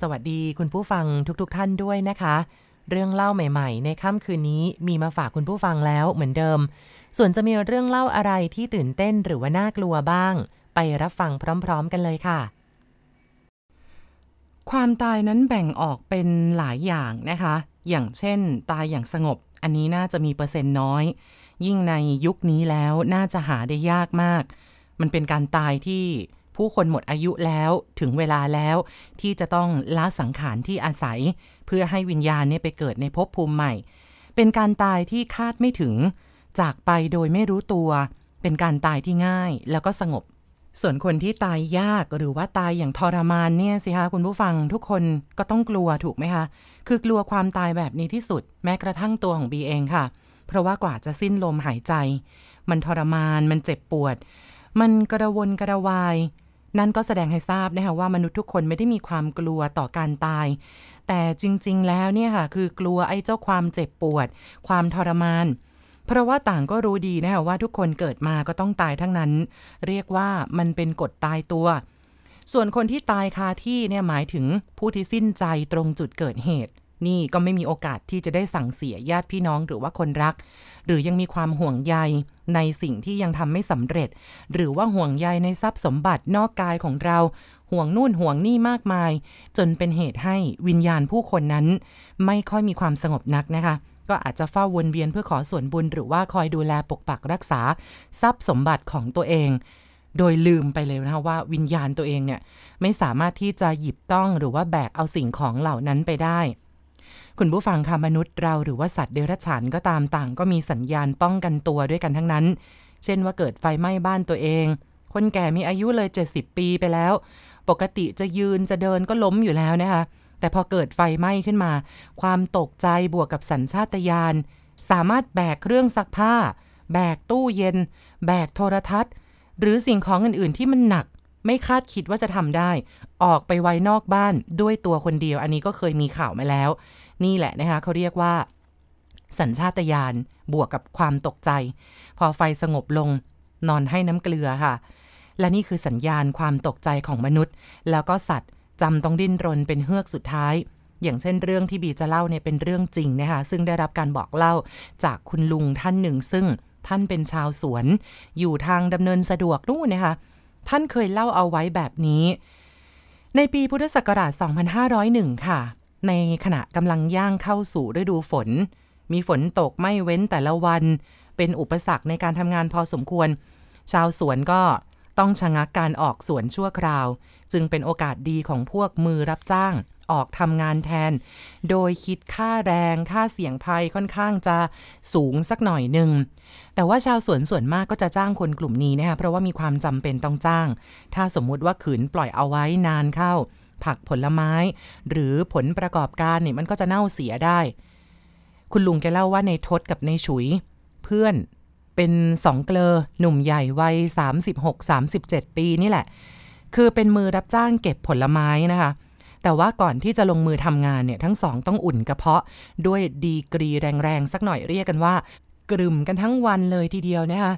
สวัสดีคุณผู้ฟังทุกๆทท่านด้วยนะคะ เรื่องเล่าใหม่ ๆ ในค่ำคืนนี้มีมาฝากคุณผู้ฟังแล้วเหมือนเดิม ส่วนจะมีเรื่องเล่าอะไรที่ตื่นเต้นหรือว่าน่ากลัวบ้าง ไปรับฟังพร้อมๆกันเลยค่ะ ความตายนั้นแบ่งออกเป็นหลายอย่างนะคะ อย่างเช่นตายอย่างสงบ อันนี้น่าจะมีเปอร์เซ็นต์น้อย ยิ่งในยุคนี้แล้วน่าจะหาได้ยากมาก มันเป็นการตายที่ผู้คนหมดอายุแล้วถึงเวลาแล้วที่จะต้องละสังขารที่อาศัย เพื่อให้วิญญาณเนี่ยไปเกิดในภพภูมิใหม่ เป็นการตายที่คาดไม่ถึง จากไปโดยไม่รู้ตัว เป็นการตายที่ง่ายแล้วก็สงบ ส่วนคนที่ตายยากหรือว่าตายอย่างทรมานเนี่ยสิคะคุณผู้ฟังทุกคนก็ต้องกลัวถูกไหมคะ คือกลัวความตายแบบนี้ที่สุด แม้กระทั่งตัวของบีเองค่ะเพราะว่ากว่าจะสิ้นลมหายใจ มันทรมานมันเจ็บปวด มันกระวนกระวายนั่นก็แสดงให้ทราบนะคะว่ามนุษย์ทุกคนไม่ได้มีความกลัวต่อการตาย แต่จริงๆ แล้วเนี่ยค่ะ คือกลัวไอ้เจ้าความเจ็บปวด ความทรมาน เพราะว่าต่างก็รู้ดีนะคะว่าทุกคนเกิดมาก็ต้องตายทั้งนั้น เรียกว่ามันเป็นกฎตายตัว ส่วนคนที่ตายคาที่เนี่ยหมายถึงผู้ที่สิ้นใจตรงจุดเกิดเหตุนี่ก็ไม่มีโอกาสที่จะได้สั่งเสียญาติพี่น้องหรือว่าคนรัก หรือยังมีความห่วงใยในสิ่งที่ยังทำไม่สำเร็จ หรือว่าห่วงใยในทรัพย์สมบัตินอกกายของเรา ห่วงนู่นห่วงนี่มากมาย จนเป็นเหตุให้วิญญาณผู้คนนั้น ไม่ค่อยมีความสงบนักนะคะ ก็อาจจะเฝ้าวนเวียนเพื่อขอส่วนบุญหรือว่าคอยดูแลปกปักรักษา ทรัพย์สมบัติของตัวเอง โดยลืมไปเลยนะคะว่า วิญญาณตัวเองเนี่ยไม่สามารถที่จะหยิบต้องหรือว่าแบกเอาสิ่งของเหล่านั้นไปได้คุณผู้ฟังค่ะมนุษย์เราหรือว่าสัตว์เดรัจฉานก็ตามต่างก็มีสัญญาณป้องกันตัวด้วยกันทั้งนั้น เช่นว่าเกิดไฟไหม้บ้านตัวเอง คนแก่มีอายุเลย 70 ปีไปแล้ว ปกติจะยืนจะเดินก็ล้มอยู่แล้วนะคะแต่พอเกิดไฟไหม้ขึ้นมา ความตกใจบวกกับสัญชาตญาณสามารถแบกเครื่องซักผ้า แบกตู้เย็น แบกโทรทัศน์ หรือสิ่งของอื่น ๆ ที่มันหนักไม่คาดคิดว่าจะทำได้ ออกไปไว้นอกบ้านด้วยตัวคนเดียว อันนี้ก็เคยมีข่าวมาแล้ว นี่แหละนะคะ เขาเรียกว่า สัญชาตญาณบวกกับความตกใจ พอไฟสงบลง นอนให้น้ำเกลือค่ะ และนี่คือสัญญาณความตกใจของมนุษย์ แล้วก็สัตว์จำต้องดิ้นรนเป็นเฮือกสุดท้าย อย่างเช่นเรื่องที่บีจะเล่าเนี่ยเป็นเรื่องจริงนะคะ ซึ่งได้รับการบอกเล่าจากคุณลุงท่านหนึ่ง ซึ่งท่านเป็นชาวสวน อยู่ทางดำเนินสะดวกนู่นนะคะท่านเคยเล่าเอาไว้แบบนี้ ในปีพุทธศักราช 2501 ค่ะ ในขณะกำลังย่างเข้าสู่ฤดูฝน มีฝนตกไม่เว้นแต่ละวัน เป็นอุปสรรคในการทำงานพอสมควร ชาวสวนก็ต้องชะงักการออกสวนชั่วคราว จึงเป็นโอกาสดีของพวกมือรับจ้างออกทำงานแทน โดยคิดค่าแรงค่าเสี่ยงภัยค่อนข้างจะสูงสักหน่อยหนึ่งแต่ว่าชาวสวนส่วนมากก็จะจ้างคนกลุ่มนี้นะคะเพราะว่ามีความจำเป็นต้องจ้าง ถ้าสมมุติว่าขืนปล่อยเอาไว้นานเข้า ผักผลไม้หรือผลประกอบการเนี่ยมันก็จะเน่าเสียได้ คุณลุงแกเล่าว่าในทศกับในฉุย เพื่อนเป็นสองเกลอหนุ่มใหญ่วัย36-37 ปี นี่แหละ คือเป็นมือรับจ้างเก็บผลไม้นะคะแต่ว่าก่อนที่จะลงมือทำงานเนี่ยทั้งสองต้องอุ่นกระเพาะ ด้วยดีกรีแรงๆสักหน่อยเรียกกันว่ากลุ่มกันทั้งวันเลยทีเดียวนะคะ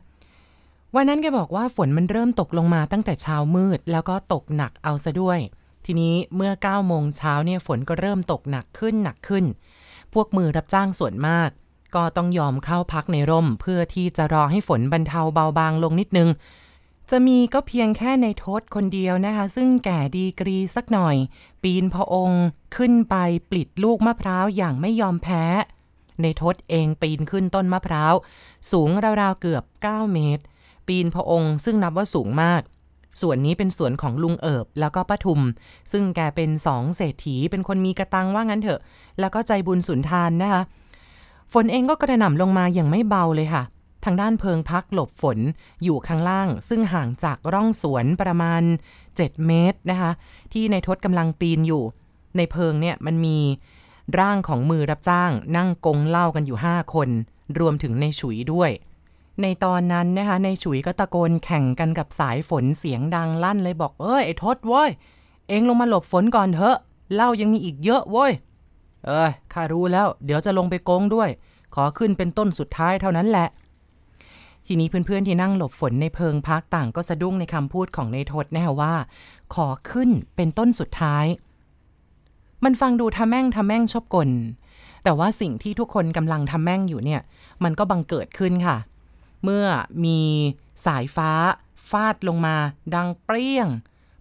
วันนั้นแกบอกว่าฝนมันเริ่มตกลงมาตั้งแต่เช้ามืด แล้วก็ตกหนักเอาซะด้วย ทีนี้เมื่อ9โมงเช้าเนี่ยฝนก็เริ่มตกหนักขึ้นหนักขึ้น พวกมือรับจ้างส่วนมาก ก็ต้องยอมเข้าพักในร่ม เพื่อที่จะรอให้ฝนบรรเทาเบาบางลงนิดนึงจะมีก็เพียงแค่ในทศคนเดียวนะคะซึ่งแก่ดีกรีสักหน่อย ปีนพระองค์ขึ้นไปปลิดลูกมะพร้าวอย่างไม่ยอมแพ้ ในทศเองปีนขึ้นต้นมะพร้าวสูงราวๆเกือบ 9 เมตร ปีนพระองค์ซึ่งนับว่าสูงมาก ส่วนนี้เป็นส่วนของลุงเอิบแล้วก็ป้าทุม ซึ่งแกเป็นสองเศรษฐีเป็นคนมีกระตังว่างั้นเถอะ แล้วก็ใจบุญสุนทานนะคะฝนเองก็กระหน่ำลงมาอย่างไม่เบาเลยค่ะทางด้านเพิงพักหลบฝนอยู่ข้างล่าง ซึ่งห่างจากร่องสวนประมาณ 7 เมตรนะคะที่ในทศกำลังปีนอยู่ ในเพิงเนี่ยมันมีร่างของมือรับจ้าง นั่งกงเล่ากันอยู่ 5 คน รวมถึงในฉุยด้วย ในตอนนั้นนะคะในฉุยก็ตะโกนแข่งกันกับสายฝนเสียงดังลั่นเลยบอก เอ้ย ไอ้ทศเว้ย เองลงมาหลบฝนก่อนเถอะ เล่ายังมีอีกเยอะเว้ยเอ้ยข้ารู้แล้วเดี๋ยวจะลงไปกงด้วย ขอขึ้นเป็นต้นสุดท้ายเท่านั้นแหละทีนี้เพื่อนๆที่นั่งหลบฝนในเพิงพักต่างก็สะดุ้งในคำพูดของในทศนะคะว่า ขอขึ้นเป็นต้นสุดท้าย มันฟังดูทำแม่งทำแม่งชอบกลแต่ว่าสิ่งที่ทุกคนกำลังทำแม่งอยู่เนี่ย มันก็บังเกิดขึ้นค่ะ เมื่อมีสายฟ้า ฟาดลงมา ดังเปรี้ยง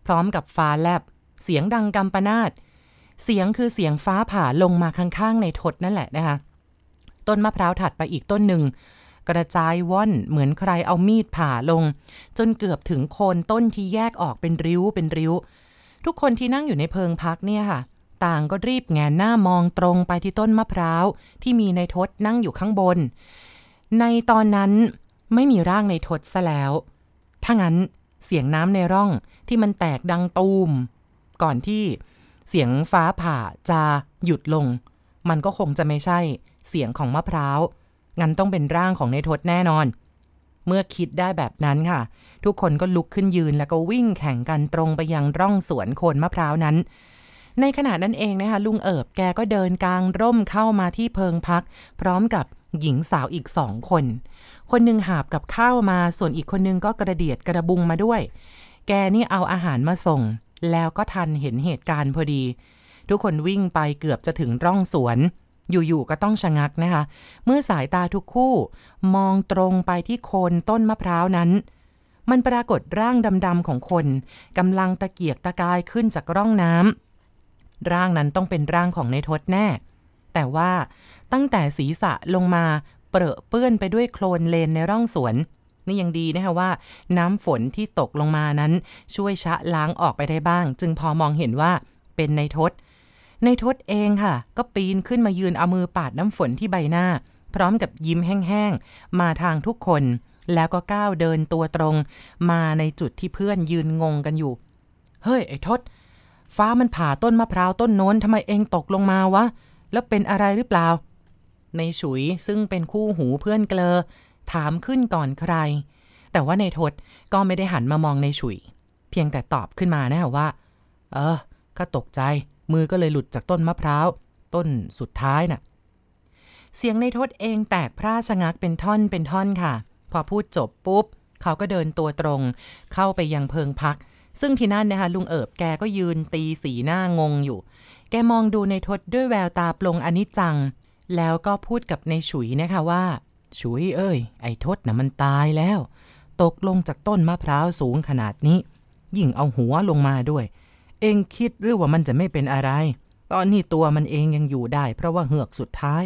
พร้อมกับฟ้าแลบเสียงดังกำปนาตเสียงคือเสียงฟ้าผ่าลงมาข้างๆในทดนั่นแหละนะคะต้นมะพร้าวถัดไปอีกต้นหนึ่งกระจายว่อนเหมือนใครเอามีดผ่าลง จนเกือบถึงโคนต้นที่แยกออกเป็นริ้วเป็นริ้ว ทุกคนที่นั่งอยู่ในเพิงพักเนี่ยค่ะต่างก็รีบแงนหน้ามองตรงไปที่ต้นมะพร้าวที่มีในทศนั่งอยู่ข้างบน ในตอนนั้นไม่มีร่างในทศซะแล้วถ้างั้นเสียงน้ำในร่องที่มันแตกดังตูม ก่อนที่เสียงฟ้าผ่าจะหยุดลง มันก็คงจะไม่ใช่ เสียงของมะพร้าวงั้นต้องเป็นร่างของในทศแน่นอน เมื่อคิดได้แบบนั้นค่ะ ทุกคนก็ลุกขึ้นยืนแล้วก็วิ่งแข่งกันตรงไปยังร่องสวนโคนมะพร้าวนั้น ในขณะนั้นเองนะคะลุงเอิบแกก็เดินกลางร่มเข้ามาที่เพิงพัก พร้อมกับหญิงสาวอีกสองคน คนหนึ่งหาบกับข้าวมา ส่วนอีกคนนึงก็กระเดียดกระบุงมาด้วย แกนี่เอาอาหารมาส่ง แล้วก็ทันเห็นเหตุการณ์พอดี ทุกคนวิ่งไปเกือบจะถึงร่องสวนอยู่ๆก็ต้องชะงักนะคะ เมื่อสายตาทุกคู่มองตรงไปที่โคนต้นมะพร้าวนั้น มันปรากฏร่างดำๆของคนกำลังตะเกียกตะกายขึ้นจากร่องน้ำร่างนั้นต้องเป็นร่างของในทศแน่ แต่ว่าตั้งแต่ศีรษะลงมาเปรอะเปื้อนไปด้วยโคลนเลนในร่องสวน นี่ยังดีนะคะว่า น้ำฝนที่ตกลงมานั้น ช่วยชะล้างออกไปได้บ้าง จึงพอมองเห็นว่าเป็นในทศในทศเองค่ะ ก็ปีนขึ้นมายืน เอามือปาดน้ำฝนที่ใบหน้า พร้อมกับยิ้มแห้งๆ มาทางทุกคน แล้วก็ก้าวเดินตัวตรง มาในจุดที่เพื่อนยืนงงกันอยู่ เฮ้ย ไอ้ทศฟ้ามันผ่าต้นมะพร้าวต้นโน้นทำไมเองตกลงมาวะ แล้วเป็นอะไรหรือเปล่า ในฉุยซึ่งเป็นคู่หูเพื่อนเกลอ ถามขึ้นก่อนใคร แต่ว่าในทศก็ไม่ได้หันมามองในฉุยเพียงแต่ตอบขึ้นมานะว่า เออข้าตกใจมือก็เลยหลุดจากต้นมะพร้าว ต้นสุดท้ายนะ่ะ เสียงในทศเองแตกพร่าชะงักเป็นท่อนเป็นท่อนค่ะ พอพูดจบปุ๊บ เขาก็เดินตัวตรง เข้าไปยังเพิงพัก ซึ่งที่นั่นนะคะ ลุงเอิบแกก็ยืนตีสีหน้างงอยู่ แกมองดูในทศด้วยแววตาปลงอนิจจัง แล้วก็พูดกับในฉุยนะคะว่า ฉุยเอ้ย ไอ้ทศนะ่ะมันตายแล้ว ตกลงจากต้นมะพร้าวสูงขนาดนี้ยิ่งเอาหัวลงมาด้วยเองคิดหรือว่ามันจะไม่เป็นอะไร ตอนนี้ตัวมันเองยังอยู่ได้ เพราะว่าเหือกสุดท้าย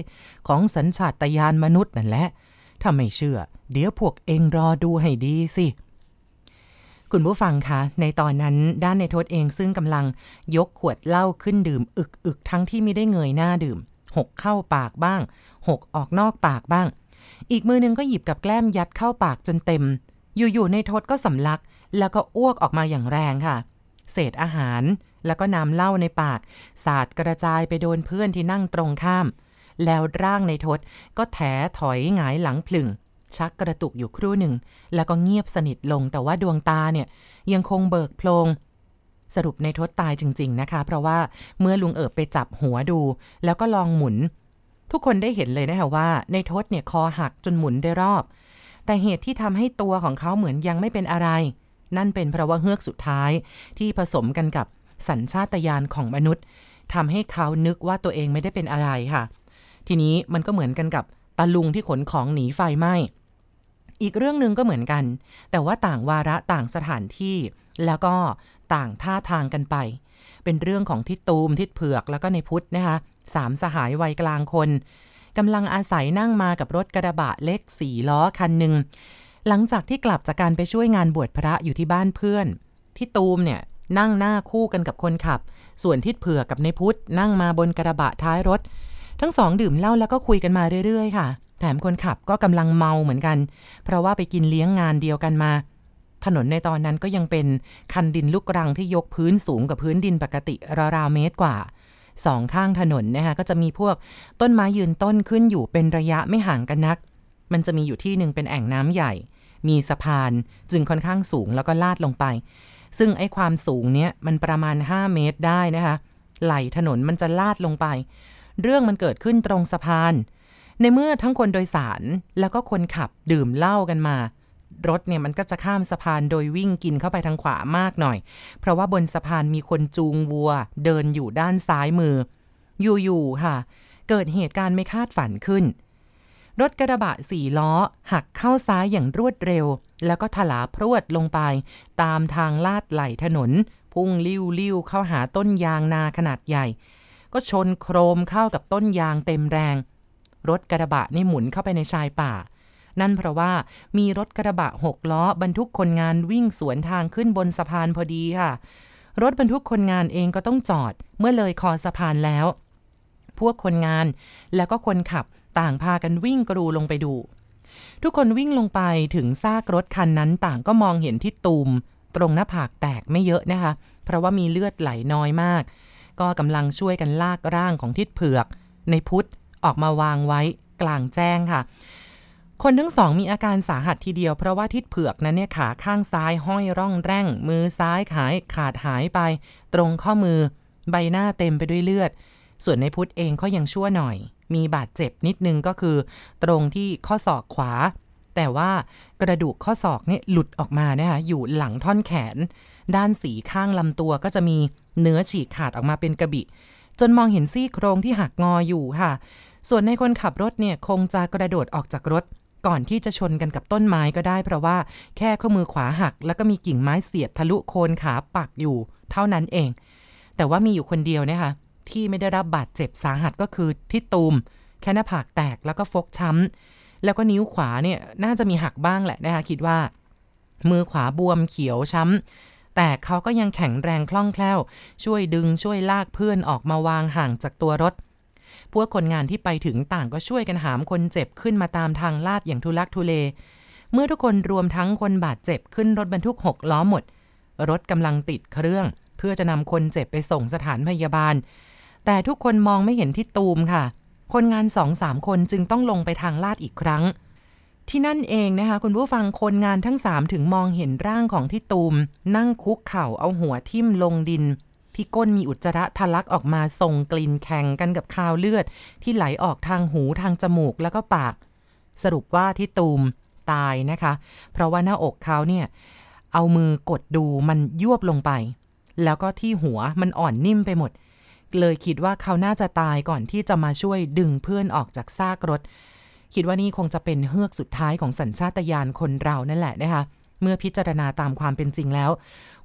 ของสัญชาตญาณมนุษย์นั่นแหละ ถ้าไม่เชื่อ เดี๋ยวพวกเองรอดูให้ดีสิ คุณผู้ฟังคะ ในตอนนั้นด้านในทศเองซึ่งกำลังยกขวดเหล้าขึ้นดื่มอึกอึกทั้งที่ไม่ได้เงยหน้าดื่ม หกเข้าปากบ้าง หกออกนอกปากบ้างอีกมือนึงก็หยิบกับแกล้มยัดเข้าปากจนเต็ม อยู่ๆในทศก็สำลัก แล้วก็อ้วกออกมาอย่างแรงค่ะเศษอาหารแล้วก็น้ำเหล้าในปาก สาดกระจายไปโดนเพื่อนที่นั่งตรงข้าม แล้วร่างในทศก็แถถอยหงายหลังพลึงชักกระตุกอยู่ครู่หนึ่ง แล้วก็เงียบสนิทลงแต่ว่าดวงตาเนี่ย ยังคงเบิกโพลงสรุปในทศตายจริงๆนะคะ เพราะว่าเมื่อลุงเอิบไปจับหัวดูแล้วก็ลองหมุน ทุกคนได้เห็นเลยนะคะว่า ในทศเนี่ยคอหักจนหมุนได้รอบ แต่เหตุที่ทำให้ตัวของเขาเหมือนยังไม่เป็นอะไรนั่นเป็นเพราะว่าเฮือกสุดท้ายที่ผสมกันกับสัญชาตญาณของมนุษย์ทำให้เขานึกว่าตัวเองไม่ได้เป็นอะไรค่ะ ทีนี้มันก็เหมือนกันกับตะลุงที่ขนของหนีไฟไหม้ อีกเรื่องหนึ่งก็เหมือนกัน แต่ว่าต่างวาระต่างสถานที่ แล้วก็ต่างท่าทางกันไป เป็นเรื่องของทิดตูมทิดเผือกแล้วก็ในพุทธนะคะสามสหายวัยกลางคนกำลังอาศัยนั่งมากับรถกระบะเล็กสี่ล้อคันหนึ่งหลังจากที่กลับจากการไปช่วยงานบวชพระอยู่ที่บ้านเพื่อน ที่ตูมเนี่ยนั่งหน้าคู่กันกับคนขับ ส่วนทิดเผือกกับในพุทธนั่งมาบนกระบะท้ายรถ ทั้งสองดื่มเหล้าแล้วก็คุยกันมาเรื่อย ๆค่ะ แถมคนขับก็กำลังเมาเหมือนกัน เพราะว่าไปกินเลี้ยงงานเดียวกันมา ถนนในตอนนั้นก็ยังเป็นคันดินลูกรังที่ยกพื้นสูงกับพื้นดินปกติราวๆเมตรกว่าสองข้างถนนนะคะก็จะมีพวกต้นไม้ยืนต้นขึ้นอยู่เป็นระยะไม่ห่างกันนัก มันจะมีอยู่ที่หนึ่งเป็นแอ่งน้ำใหญ่มีสะพานจึงค่อนข้างสูงแล้วก็ลาดลงไป ซึ่งไอ้ความสูงเนี้ยมันประมาณ 5 เมตรได้นะคะ ไหลถนนมันจะลาดลงไป เรื่องมันเกิดขึ้นตรงสะพาน ในเมื่อทั้งคนโดยสารแล้วก็คนขับดื่มเหล้ากันมา รถเนี่ยมันก็จะข้ามสะพานโดยวิ่งกินเข้าไปทางขวามากหน่อย เพราะว่าบนสะพานมีคนจูงวัว เดินอยู่ด้านซ้ายมืออยู่ๆค่ะ เกิดเหตุการณ์ไม่คาดฝันขึ้นรถกระบะสี่ล้อหักเข้าซ้ายอย่างรวดเร็ว แล้วก็ถลาพรวดลงไป ตามทางลาดไหลถนน พุ่งลิ้วลิ้วเข้าหาต้นยางนาขนาดใหญ่ ก็ชนโครมเข้ากับต้นยางเต็มแรง รถกระบะนี่หมุนเข้าไปในชายป่า นั่นเพราะว่ามีรถกระบะหกล้อบรรทุกคนงานวิ่งสวนทางขึ้นบนสะพานพอดีค่ะ รถบรรทุกคนงานเองก็ต้องจอดเมื่อเลยคอสะพานแล้ว พวกคนงานแล้วก็คนขับต่างพากันวิ่งกรูลงไปดู ทุกคนวิ่งลงไปถึงซากรถคันนั้นต่างก็มองเห็นที่ตูมตรงหน้าผากแตกไม่เยอะ นะคะ เพราะว่ามีเลือดไหลน้อยมาก ก็กำลังช่วยกันลากร่างของทิดเผือก ในพุทธออกมาวางไว้กลางแจ้งค่ะ คนทั้งสองมีอาการสาหัสทีเดียว เพราะว่าทิดเผือกนั้นเนี่ยขาข้างซ้ายห้อยร่องแร่งมือซ้ายขายขาดหายไป ตรงข้อมือ ใบหน้าเต็มไปด้วยเลือดส่วนในพุทธเองก็ยังชั่วหน่อย มีบาดเจ็บนิดนึงก็คือ ตรงที่ข้อศอกขวา แต่ว่ากระดูกข้อศอกเนี่ยหลุดออกมานะคะอยู่หลังท่อนแขน ด้านสีข้างลำตัวก็จะมีเนื้อฉีกขาดออกมาเป็นกระบิ จนมองเห็นซี่โครงที่หักงออยู่ค่ะ ส่วนในคนขับรถเนี่ยคงจะกระโดดออกจากรถ ก่อนที่จะชนกันกับต้นไม้ก็ได้เพราะว่าแค่ข้อมือขวาหัก แล้วก็มีกิ่งไม้เสียบทะลุโคนขาปักอยู่เท่านั้นเอง แต่ว่ามีอยู่คนเดียวนะคะที่ไม่ได้รับบาดเจ็บสาหัสก็คือที่ตูม แค่หน้าผากแตกแล้วก็ฟกช้ำ แล้วก็นิ้วขวาเนี่ยน่าจะมีหักบ้างแหละนะคะคิดว่า มือขวาบวมเขียวช้ำแต่เขาก็ยังแข็งแรงคล่องแคล่วช่วยดึงช่วยลากเพื่อนออกมาวางห่างจากตัวรถ พวกคนงานที่ไปถึงต่างก็ช่วยกันหามคนเจ็บขึ้นมาตามทางลาดอย่างทุลักทุเล เมื่อทุกคนรวมทั้งคนบาดเจ็บขึ้นรถบรรทุกหกล้อหมด รถกำลังติดเครื่อง เพื่อจะนำคนเจ็บไปส่งสถานพยาบาลแต่ทุกคนมองไม่เห็นที่ตูมค่ะ คนงานสองสามคนจึงต้องลงไปทางลาดอีกครั้ง ที่นั่นเอง นะคะ คุณผู้ฟังคนงานทั้งสามถึงมองเห็นร่างของที่ตูม นั่งคุกเข่าเอาหัวทิ่มลงดิน ที่ก้นมีอุจจาระทะลักออกมาส่งกลิ่นแข็งกันกับคาวเลือด ที่ไหลออกทางหูทางจมูกแล้วก็ปาก สรุปว่าที่ตูมตายนะคะ เพราะว่าหน้าอกเขาเนี่ยเอามือกดดูมันยวบลงไป แล้วก็ที่หัวมันอ่อนนิ่มไปหมดเลยคิดว่าเขาน่าจะตายก่อนที่จะมาช่วยดึงเพื่อนออกจากซากรถ คิดว่านี่คงจะเป็นเฮือกสุดท้ายของสัญชาตญาณคนเรานั่นแหละนะคะ เมื่อพิจารณาตามความเป็นจริงแล้ว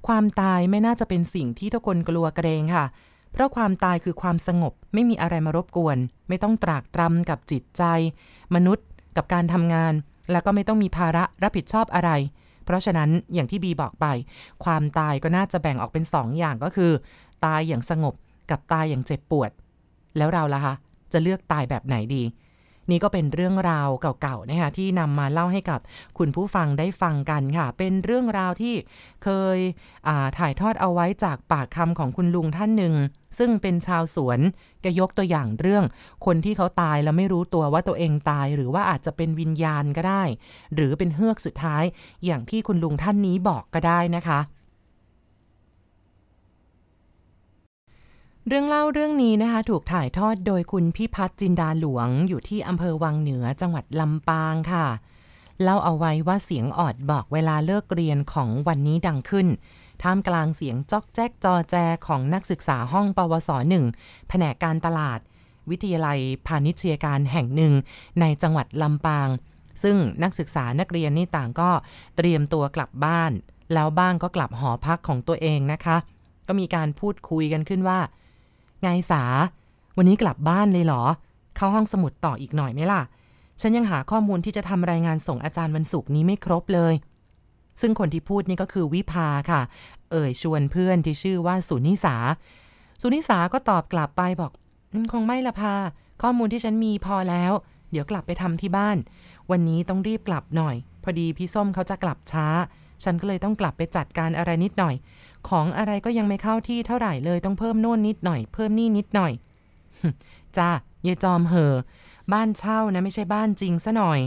ความตายไม่น่าจะเป็นสิ่งที่ทุกคนกลัวกระเดงค่ะ เพราะความตายคือความสงบไม่มีอะไรมารบกวน ไม่ต้องตรากตรำกับจิตใจ มนุษย์กับการทำงาน แล้วก็ไม่ต้องมีภาระรับผิดชอบอะไร เพราะฉะนั้นอย่างที่บีบอกไป ความตายก็น่าจะแบ่งออกเป็นสองอย่างก็คือ ตายอย่างสงบกับตายอย่างเจ็บปวด แล้วเราล่ะคะจะเลือกตายแบบไหนดี นี่ก็เป็นเรื่องราวเก่าๆนะคะที่นำมาเล่าให้กับ คุณผู้ฟังได้ฟังกันค่ะ เป็นเรื่องราวที่เคยถ่ายทอดเอาไว้จากปากคำของคุณลุงท่านหนึ่ง ซึ่งเป็นชาวสวนก็ยกตัวอย่างเรื่อง คนที่เขาตายแล้วไม่รู้ตัวว่าตัวเองตายหรือว่าอาจจะเป็นวิญญาณก็ได้ หรือเป็นเฮือกสุดท้ายอย่างที่คุณลุงท่านนี้บอกก็ได้นะคะเรื่องเล่าเรื่องนี้นะคะ ถูกถ่ายทอดโดยคุณพิพัฒน์จินดาหลวงอยู่ที่อำเภอวังเหนือจังหวัดลำปางค่ะ เล่าเอาไว้ว่าเสียงออดบอกเวลาเลิกเรียนของวันนี้ดังขึ้นท่ามกลางเสียงจอกแจ๊กจอแจของนักศึกษาห้องปวสหนึ่งแผนกการตลาด วิทยาลัยพาณิชยการแห่งหนึ่งในจังหวัดลำปาง ซึ่งนักศึกษานักเรียนนี่ต่างก็เตรียมตัวกลับบ้าน แล้วบ้างก็กลับหอพักของตัวเองนะคะ ก็มีการพูดคุยกันขึ้นว่าไงสา วันนี้กลับบ้านเลยเหรอ เข้าห้องสมุดต่ออีกหน่อยไหมล่ะ ฉันยังหาข้อมูลที่จะทำรายงานส่งอาจารย์วันศุกร์นี้ไม่ครบเลย ซึ่งคนที่พูดนี่ก็คือวิภาค่ะ เอ่ย ชวนเพื่อนที่ชื่อว่าสุนิสา สุนิสาก็ตอบกลับไปบอกคงไม่ละพา ข้อมูลที่ฉันมีพอแล้ว เดี๋ยวกลับไปทำที่บ้าน วันนี้ต้องรีบกลับหน่อย พอดีพี่ส้มเขาจะกลับช้า ฉันก็เลยต้องกลับไปจัดการอะไรนิดหน่อยของอะไรก็ยังไม่เข้าที่เท่าไหร่เลยต้องเพิ่มโน่นนิดหน่อยเพิ่มนี่นิดหน่อย จ้าเยจอมเหอ บ้านเช่านะไม่ใช่บ้านจริงซะหน่อย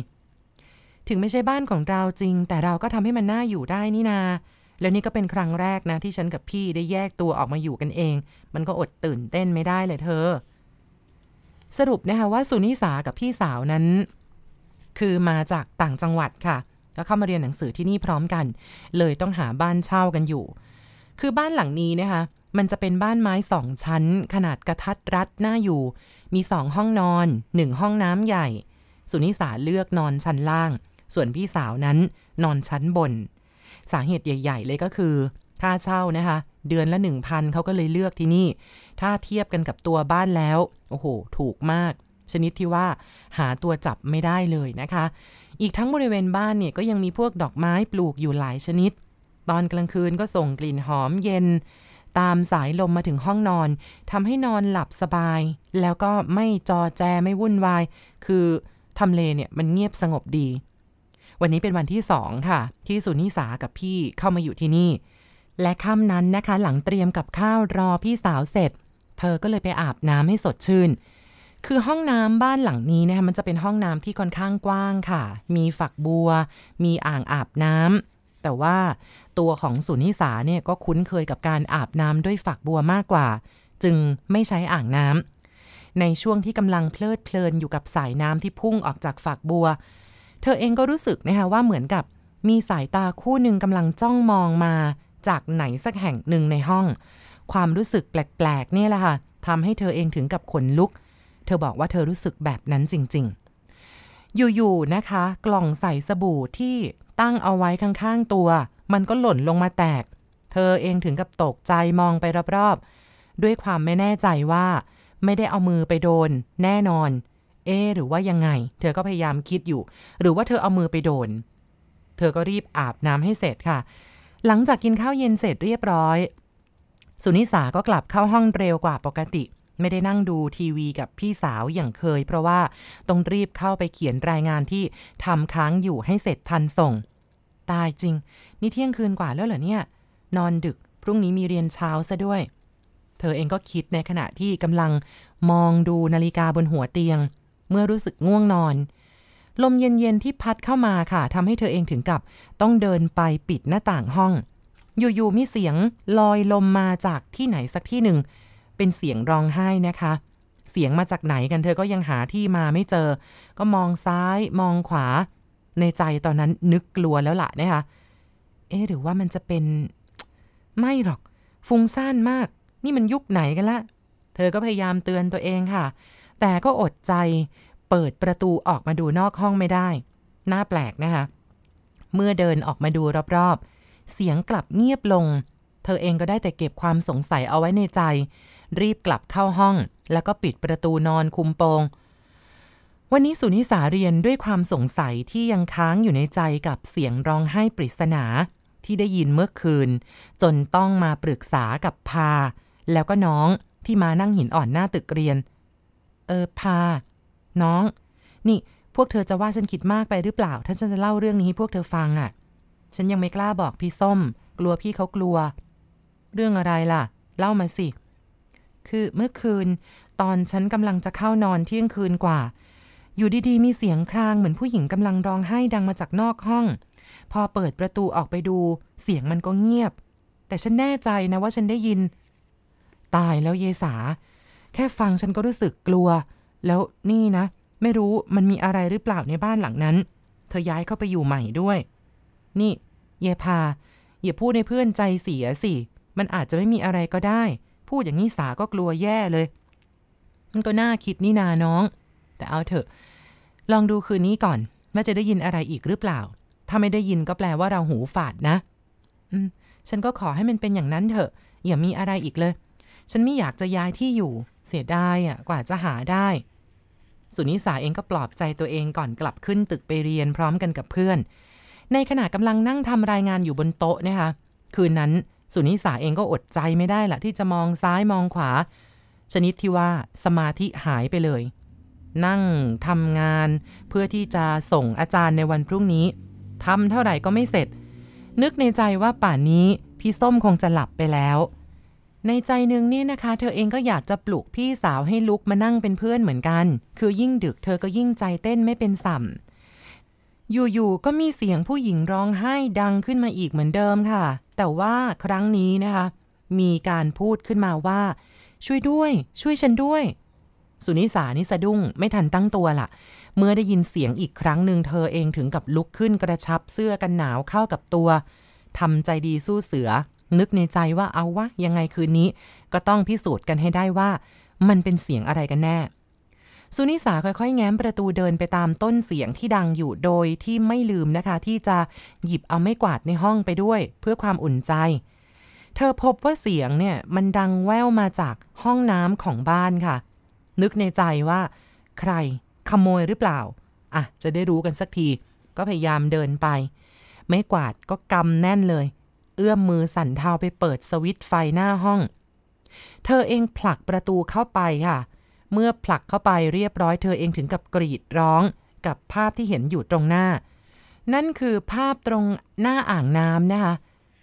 ถึงไม่ใช่บ้านของเราจริง แต่เราก็ทำให้มันน่าอยู่ได้นี่นา แล้วนี่ก็เป็นครั้งแรกนะ ที่ฉันกับพี่ได้แยกตัวออกมาอยู่กันเอง มันก็อดตื่นเต้นไม่ได้เลย เธอ สรุปนะคะว่า สุนิสากับพี่สาวนั้น คือมาจากต่างจังหวัดค่ะก็เข้ามาเรียนหนังสือที่นี่พร้อมกัน เลยต้องหาบ้านเช่ากันอยู่คือบ้านหลังนี้นะคะมันจะเป็นบ้านไม้สองชั้น ขนาดกระทัดรัดหน้าอยู่ มีสองห้องนอนหนึ่งห้องน้ำใหญ่ สุนิสาเลือกนอนชั้นล่าง ส่วนพี่สาวนั้นนอนชั้นบน สาเหตุใหญ่ ๆ เลยก็คือค่าเช่านะคะเดือนละ1,000เขาก็เลยเลือกที่นี่ถ้าเทียบกันกับตัวบ้านแล้วโอ้โหถูกมาก ชนิดที่ว่าหาตัวจับไม่ได้เลยนะคะ อีกทั้งบริเวณบ้านเนี่ยก็ยังมีพวกดอกไม้ปลูกอยู่หลายชนิดตอนกลางคืนก็ส่งกลิ่นหอมเย็น ตามสายลม มาถึงห้องนอนทำให้นอนหลับสบาย แล้วก็ไม่จอแจไม่วุ่นวายคือทำเลเนี่ยมันเงียบสงบดี วันนี้เป็นวันที่สองค่ะ ที่สุนิสากับพี่เข้ามาอยู่ที่นี่ และค่ำนั้นนะคะหลังเตรียมกับข้าวรอพี่สาวเสร็จ เธอก็เลยไปอาบน้ำให้สดชื่น คือห้องน้ำบ้านหลังนี้นะคะมันจะเป็นห้องน้ำที่ค่อนข้างกว้างค่ะ มีฝักบัว มีอ่างอาบน้ำาแต่ว่าตัวของสุนิสาเนี่ยก็คุ้นเคยกับการอาบน้ำด้วยฝักบัวมากกว่า จึงไม่ใช้อ่างน้ำในช่วงที่กำลังเพลิดเพลินอยู่กับสายน้ำที่พุ่งออกจากฝักบัว เธอเองก็รู้สึกนะคะว่าเหมือนกับมีสายตาคู่หนึ่งกำลังจ้องมองมาจากไหนสักแห่งหนึ่งในห้อง ความรู้สึกแปลกๆเนี่ยแหละค่ะทำให้เธอเองถึงกับขนลุก เธอบอกว่าเธอรู้สึกแบบนั้นจริงๆอยู่ๆนะคะ กล่องใส่สบู่ที่ตั้งเอาไว้ข้างๆตัว มันก็หล่นลงมาแตก เธอเองถึงกับตกใจมองไปรอบๆ ด้วยความไม่แน่ใจว่า ไม่ได้เอามือไปโดนแน่นอน เอ๊หรือว่ายังไง เธอก็พยายามคิดอยู่ หรือว่าเธอเอามือไปโดน เธอก็รีบอาบน้ำให้เสร็จค่ะ หลังจากกินข้าวเย็นเสร็จเรียบร้อย สุนิสาก็กลับเข้าห้องเร็วกว่าปกติ ไม่ได้นั่งดูทีวีกับพี่สาวอย่างเคย เพราะว่าต้องรีบเข้าไปเขียนรายงานที่ทำค้างอยู่ให้เสร็จทันส่งตายจริง นี่เที่ยงคืนกว่าแล้วเหรอเนี่ย นอนดึกพรุ่งนี้มีเรียนเช้าซะด้วย เธอเองก็คิดในขณะที่กำลังมองดูนาฬิกาบนหัวเตียง เมื่อรู้สึกง่วงนอน ลมเย็นๆที่พัดเข้ามาค่ะทำให้เธอเองถึงกับต้องเดินไปปิดหน้าต่างห้อง อยู่ๆมีเสียงลอยลมมาจากที่ไหนสักที่หนึ่ง เป็นเสียงร้องไห้นะคะ เสียงมาจากไหนกันเธอก็ยังหาที่มาไม่เจอ ก็มองซ้ายมองขวาในใจตอนนั้นนึกกลัวแล้วล่ะนะคะเอ๊หรือว่ามันจะเป็นไม่หรอกฟุ้งซ่านมาก นี่มันยุคไหนกันละเธอก็พยายามเตือนตัวเองค่ะ แต่ก็อดใจเปิดประตูออกมาดูนอกห้องไม่ได้น่าแปลกนะคะเมื่อเดินออกมาดูรอบๆ เสียงกลับเงียบลง เธอเองก็ได้แต่เก็บความสงสัยเอาไว้ในใจ รีบกลับเข้าห้อง แล้วก็ปิดประตูนอนคุมโปงวันนี้สุนิสาเรียนด้วยความสงสัยที่ยังค้างอยู่ในใจกับเสียงร้องไห้ปริศนา ที่ได้ยินเมื่อคืน จนต้องมาปรึกษากับพา แล้วก็น้องที่มานั่งหินอ่อนหน้าตึกเรียน เออพา น้อง นี่ พวกเธอจะว่าฉันคิดมากไปหรือเปล่า ถ้าฉันจะเล่าเรื่องนี้ให้พวกเธอฟังอะ่ะ ฉันยังไม่กล้าบอกพี่ส้ม กลัวพี่เขากลัว เรื่องอะไรล่ะ เล่ามาสิ คือเมื่อคืน ตอนฉันกำลังจะเข้านอนเที่ยงคืนกว่าอยู่ดีๆ มีเสียงครางเหมือนผู้หญิงกำลังร้องไห้ดังมาจากนอกห้อง พอเปิดประตูออกไปดู เสียงมันก็เงียบ แต่ฉันแน่ใจนะว่าฉันได้ยิน ตายแล้วเยสา แค่ฟังฉันก็รู้สึกกลัว แล้วนี่นะ ไม่รู้มันมีอะไรหรือเปล่าในบ้านหลังนั้น เธอย้ายเข้าไปอยู่ใหม่ด้วย นี่ เยพา อย่าพูดในเพื่อนใจเสียสิมันอาจจะไม่มีอะไรก็ได้พูดอย่างนี้สาก็กลัวแย่เลย มันก็น่าคิดนี่นาน้องแต่เอาเถอะ ลองดูคืนนี้ก่อน ว่าจะได้ยินอะไรอีกหรือเปล่า ถ้าไม่ได้ยินก็แปลว่าเราหูฝาดนะอืมฉันก็ขอให้มันเป็นอย่างนั้นเถอะ อย่ามีอะไรอีกเลย ฉันไม่อยากจะย้ายที่อยู่ เสียดายอ่ะ กว่าจะหาได้ สุนิสาเองก็ปลอบใจตัวเองก่อนกลับขึ้นตึกไปเรียนพร้อมกันกับเพื่อน ในขณะกำลังนั่งทำรายงานอยู่บนโต๊ะนะคะ คืนนั้น สุนิสาเองก็อดใจไม่ได้ละที่จะมองซ้ายมองขวา ชนิดที่ว่า สมาธิหายไปเลยนั่งทำงาน เพื่อที่จะส่งอาจารย์ในวันพรุ่งนี้ทำเท่าไหร่ก็ไม่เสร็จ นึกในใจว่าป่านนี้ พี่ส้มคงจะหลับไปแล้ว ในใจนึงนี่นะคะ เธอเองก็อยากจะปลุกพี่สาวให้ลุกมานั่งเป็นเพื่อนเหมือนกัน คือยิ่งดึก เธอก็ยิ่งใจเต้นไม่เป็นสัมอยู่ๆก็มีเสียงผู้หญิงร้องไห้ดังขึ้นมาอีกเหมือนเดิมค่ะ แต่ว่าครั้งนี้นะคะ มีการพูดขึ้นมาว่า ช่วยด้วย ช่วยฉันด้วยสุนิสานี่สะดุ้งไม่ทันตั้งตัวละ่ะ เมื่อได้ยินเสียงอีกครั้งหนึ่ง เธอเองถึงกับลุกขึ้นกระชับเสื้อกันหนาวเข้ากับตัว ทำใจดีสู้เสือ นึกในใจว่าเอาวะ ยังไงคืนนี้ ก็ต้องพิสูจน์กันให้ได้ว่า มันเป็นเสียงอะไรกันแน่ สุนิสาค่อยๆ แง้มประตูเดินไปตามต้นเสียงที่ดังอยู่โดยที่ไม่ลืมนะคะ ที่จะหยิบเอาไม้กวาดในห้องไปด้วย เพื่อความอุ่นใจ เธอพบว่าเสียงเนี่ยมันดังแว่วมาจากห้องน้ำของบ้านค่ะนึกในใจว่าใครขโมยหรือเปล่า อ่ะ จะได้รู้กันสักที ก็พยายามเดินไป ไม่กวาดก็กำแน่นเลย เอื้อมมือสั่นเทาไปเปิดสวิตไฟหน้าห้อง เธอเองผลักประตูเข้าไปค่ะ เมื่อผลักเข้าไปเรียบร้อยเธอเองถึงกับกรีดร้องกับภาพที่เห็นอยู่ตรงหน้า นั่นคือภาพตรงหน้าอ่างน้ำนะคะ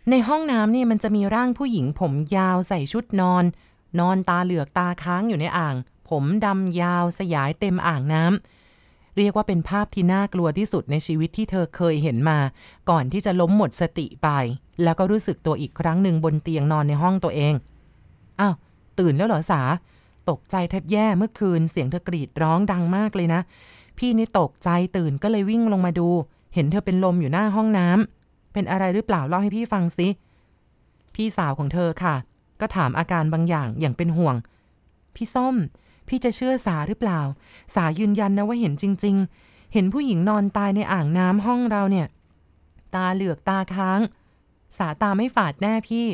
ในห้องน้ำนี่มันจะมีร่างผู้หญิงผมยาวใส่ชุดนอน นอนตาเหลือกตาค้างอยู่ในอ่างผม ดำ ยาวสยายเต็มอ่างน้ำเรียกว่าเป็นภาพที่น่ากลัวที่สุดในชีวิตที่เธอเคยเห็นมา ก่อนที่จะล้มหมดสติไป แล้วก็รู้สึกตัวอีกครั้งหนึ่งบนเตียงนอนในห้องตัวเอง อ้าว ตื่นแล้วเหรอสา ตกใจแทบแย่เมื่อคืนเสียงเธอกรีดร้องดังมากเลยนะ พี่นี่ตกใจตื่นก็เลยวิ่งลงมาดู เห็นเธอเป็นลมอยู่หน้าห้องน้ำเป็นอะไรหรือเปล่าเล่าให้พี่ฟังสิพี่สาวของเธอค่ะ ก็ถามอาการบางอย่างอย่างเป็นห่วง พี่ส้มพี่จะเชื่อสาหรือเปล่า สายืนยันนะว่าเห็นจริง ๆ เห็นผู้หญิงนอนตายในอ่างน้ำห้องเราเนี่ย ตาเหลือกตาค้าง สาตาไม่ฝาดแน่พี่